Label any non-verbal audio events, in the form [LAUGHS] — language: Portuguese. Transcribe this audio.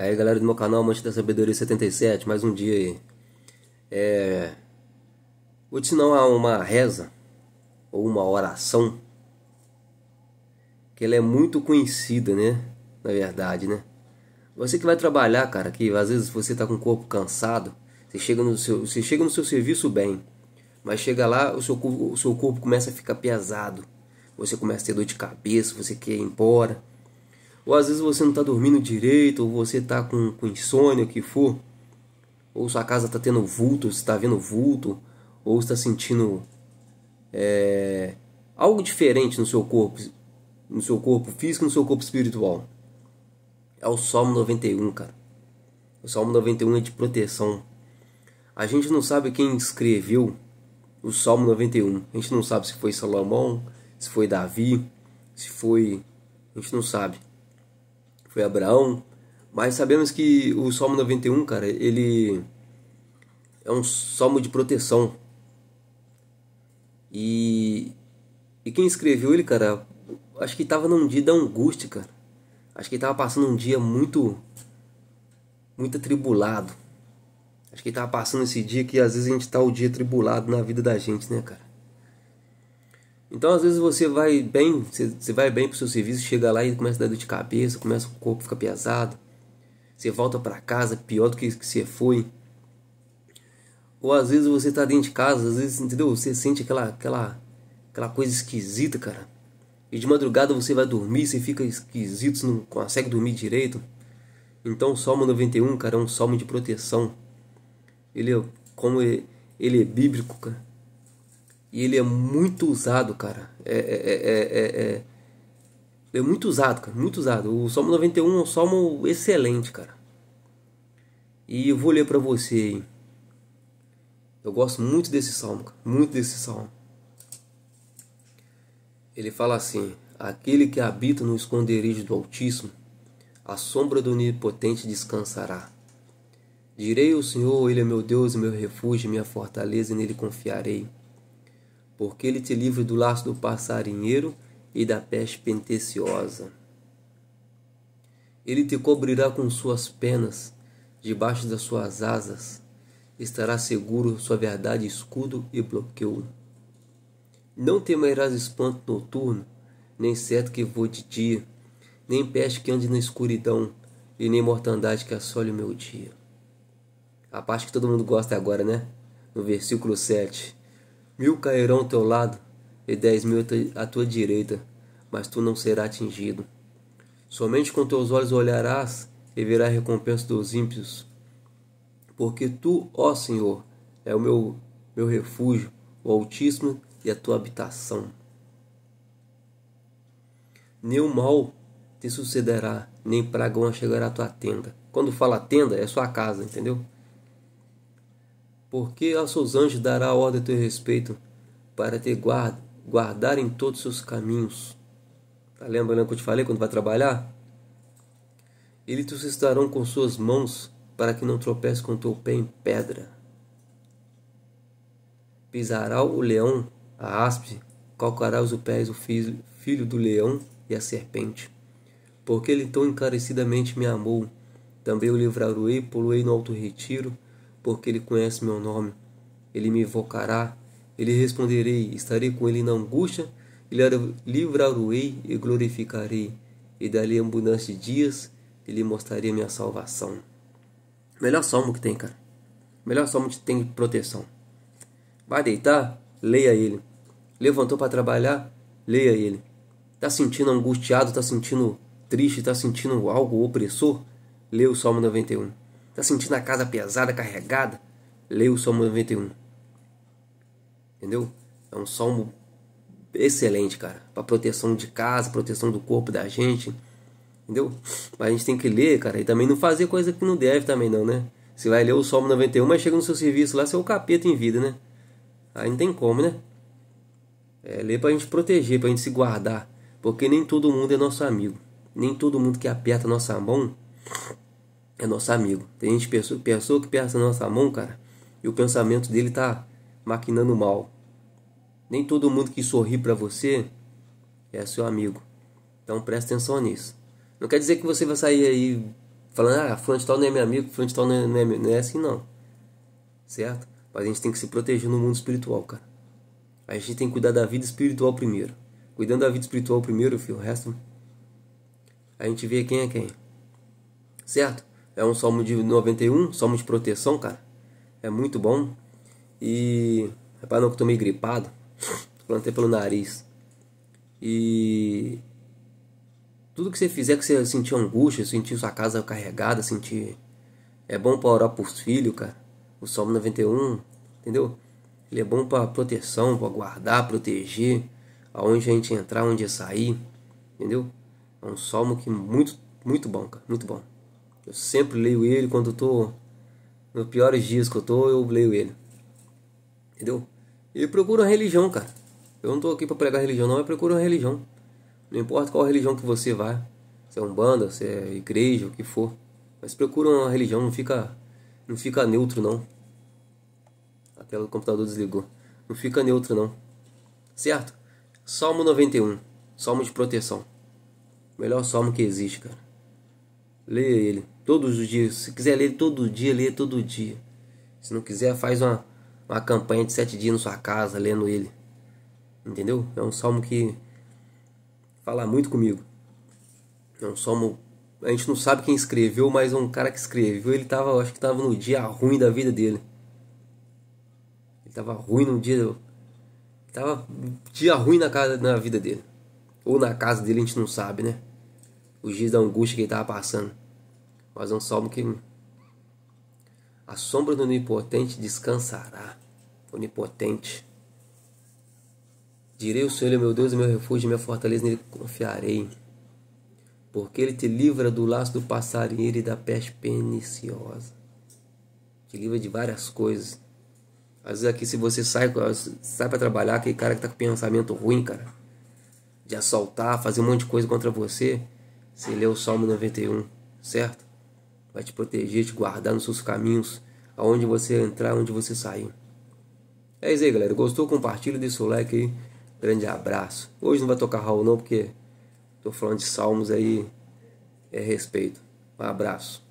É aí galera do meu canal, Amante da Sabedoria 77, mais um dia aí. É... Vou te ensinar uma reza, ou uma oração, que ela é muito conhecida, né? Na verdade, né? Você que vai trabalhar, cara, que às vezes você tá com o corpo cansado, você chega no seu, você chega no seu serviço bem, mas chega lá, o seu, o seu corpo começa a ficar pesado, você começa a ter dor de cabeça, você quer ir embora ou às vezes você não está dormindo direito, ou você está com, com insônia, o que for. Ou sua casa está tendo vulto, você está vendo vulto, ou está sentindo é, algo diferente no seu corpo, no seu corpo físico, no seu corpo espiritual. É o Salmo 91, cara. O Salmo 91 é de proteção. A gente não sabe quem escreveu o Salmo 91. A gente não sabe se foi Salomão, se foi Davi, se foi. A gente não sabe foi Abraão. Mas sabemos que o Salmo 91, cara, ele é um salmo de proteção. E, e quem escreveu ele, cara, acho que estava num dia da angústia, cara. Acho que estava passando um dia muito, muito atribulado. Acho que estava passando esse dia que às vezes a gente está o dia atribulado na vida da gente, né, cara? Então, às vezes você vai bem, você, você vai bem pro seu serviço, chega lá e começa a dar dor de cabeça, começa o corpo fica pesado. Você volta para casa pior do que, você foi. Ou às vezes você tá dentro de casa, às vezes, entendeu? Você sente aquela aquela aquela coisa esquisita, cara. E de madrugada você vai dormir, você fica esquisito, você não consegue dormir direito. Então, o Salmo 91, cara, é um salmo de proteção. Ele é como ele, é, ele é bíblico, cara. E ele é muito usado, cara. É, é, é, é, muito usado, cara. Muito usado. O Salmo 91 é um salmo excelente, cara. E eu vou ler para você. aí. Eu gosto muito desse salmo, cara. Muito desse salmo. Ele fala assim: Aquele que habita no esconderijo do Altíssimo, a sombra do Onipotente descansará. Direi ao Senhor, Ele é meu Deus e meu refúgio, minha fortaleza, e nele confiarei porque ele te livra do laço do passarinheiro e da peste pentenciosa. Ele te cobrirá com suas penas, debaixo das suas asas, estará seguro sua verdade escudo e bloqueio. Não temerás espanto noturno, nem certo que voe de dia, nem peste que ande na escuridão, e nem mortandade que assole o meu dia. A parte que todo mundo gosta agora, né? No versículo 7. Mil cairão ao teu lado e dez mil à tua direita, mas tu não serás atingido. Somente com teus olhos olharás e verás a recompensa dos ímpios. Porque tu, ó Senhor, é o meu, meu refúgio, o Altíssimo e a tua habitação. Nenhum mal te sucederá, nem praga chegará à tua tenda. Quando fala tenda, é sua casa, entendeu? porque aos seus anjos dará ordem a teu respeito, para te guarda, guardar em todos os seus caminhos. Tá lembrando que eu te falei quando vai trabalhar? Eles te sustentarão com suas mãos, para que não tropece com teu pé em pedra. Pisará o leão, a áspide, calcará os pés o filho, filho do leão e a serpente. Porque ele tão encarecidamente me amou, também o livrarei, poluei no alto retiro, porque ele conhece meu nome. Ele me invocará, ele responderei, estarei com ele na angústia, ele livrar-o-ei e glorificarei, e dali abundância de dias, ele mostraria minha salvação. Melhor salmo que tem, cara. Melhor salmo que tem de proteção. Vai deitar? Leia ele. Levantou para trabalhar? Leia ele. Tá sentindo angustiado, tá sentindo triste, tá sentindo algo opressor? Leia o Salmo 91. Tá sentindo a casa pesada, carregada? Lê o Salmo 91. Entendeu? É um salmo excelente, cara. Pra proteção de casa, proteção do corpo da gente. Entendeu? Mas a gente tem que ler, cara, e também não fazer coisa que não deve também não, né? Você vai ler o Salmo 91, mas chega no seu serviço lá, você é o capeta em vida, né? Aí não tem como, né? É ler pra gente proteger, pra gente se guardar. Porque nem todo mundo é nosso amigo. Nem todo mundo que aperta nossa mão é nosso amigo. Tem gente pessoa, pessoa que pensa na nossa mão, cara, e o pensamento dele tá maquinando mal. Nem todo mundo que sorri para você é seu amigo. Então presta atenção nisso. Não quer dizer que você vai sair aí falando, ah, fulano de tal não é meu amigo, fulano de tal não é, não é, não é assim não. Certo? Mas a gente tem que se proteger no mundo espiritual, cara. A gente tem que cuidar da vida espiritual primeiro. Cuidando da vida espiritual primeiro, filho, o resto a gente vê quem é quem. Certo? É um salmo de 91, salmo de proteção, cara. É muito bom. E. É Rapaz, não, que eu tô meio gripado. [LAUGHS] Plantei pelo nariz. E. Tudo que você fizer que você sentir angústia, sentir sua casa carregada, sentir. É bom para orar por filho, cara. O Salmo 91, entendeu? Ele é bom para proteção, para guardar, proteger, aonde a gente entrar, onde sair, entendeu? É um salmo que muito, muito bom, cara, muito bom. Eu sempre leio ele quando eu tô nos piores dias que eu tô, eu leio ele. Entendeu? E procura uma religião, cara. Eu não tô aqui para pregar religião, não, mas procura uma religião. Não importa qual religião que você vai, se é umbanda, se é igreja, o que for, mas procura uma religião, não fica não fica neutro não. Aquela do computador desligou. Não fica neutro não. Certo? Salmo 91, Salmo de proteção. Melhor salmo que existe, cara. Leia ele. Todos os dias. Se quiser ler todo dia, lê todo dia. Se não quiser, faz uma, uma campanha de sete dias na sua casa, lendo ele. Entendeu? É um salmo que fala muito comigo. É um salmo. A gente não sabe quem escreveu, mas um cara que escreveu, ele tava, acho que tava no dia ruim da vida dele. Ele tava ruim no dia. Tava dia ruim na, casa, na vida dele. Ou na casa dele, a gente não sabe, né? Os dias da angústia que ele tava passando. Mas um salmo que a sombra do onipotente descansará. Onipotente. Direi o Senhor, meu Deus, meu refúgio, minha fortaleza, nele confiarei. Porque ele te livra do laço do passarinheiro e da peste perniciosa. Te livra de várias coisas. Às vezes aqui se você sai, sai para trabalhar, aquele cara que tá com pensamento ruim, cara. De assaltar, fazer um monte de coisa contra você. Você lê o Salmo 91, certo? vai te proteger, te guardar nos seus caminhos, aonde você entrar, onde você sair. É isso aí, galera. Gostou? Compartilha, deixa o like aí. Grande abraço. Hoje não vai tocar Raul não, porque tô falando de salmos aí. É respeito. Um abraço.